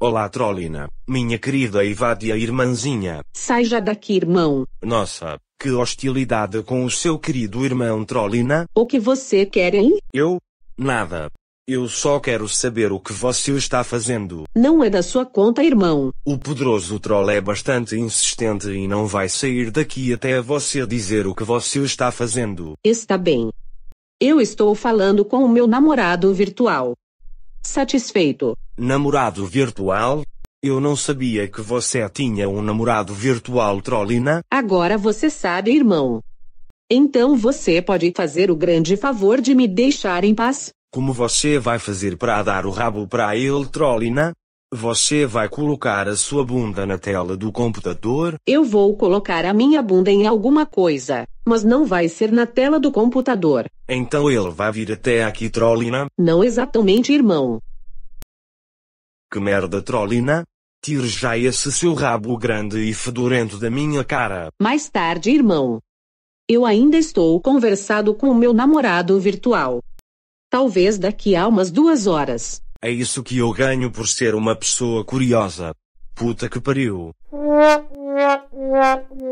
Olá Trollina, minha querida e vadia irmãzinha. Sai já daqui, irmão. Nossa, que hostilidade com o seu querido irmão Trollina. O que você quer, hein? Eu? Nada. Eu só quero saber o que você está fazendo. Não é da sua conta, irmão. O poderoso troll é bastante insistente e não vai sair daqui até você dizer o que você está fazendo. Está bem. Eu estou falando com o meu namorado virtual. Satisfeito. Namorado virtual? Eu não sabia que você tinha um namorado virtual, Trolina. Agora você sabe, irmão. Então você pode fazer o grande favor de me deixar em paz? Como você vai fazer para dar o rabo para ele, Trolina? Você vai colocar a sua bunda na tela do computador? Eu vou colocar a minha bunda em alguma coisa mas não vai ser na tela do computador. Então ele vai vir até aqui, trollina? Não exatamente, irmão. Que merda, trollina? Tire já esse seu rabo grande e fedorento da minha cara. Mais tarde, irmão. Eu ainda estou conversado com o meu namorado virtual. Talvez daqui a umas duas horas. É isso que eu ganho por ser uma pessoa curiosa. Puta que pariu.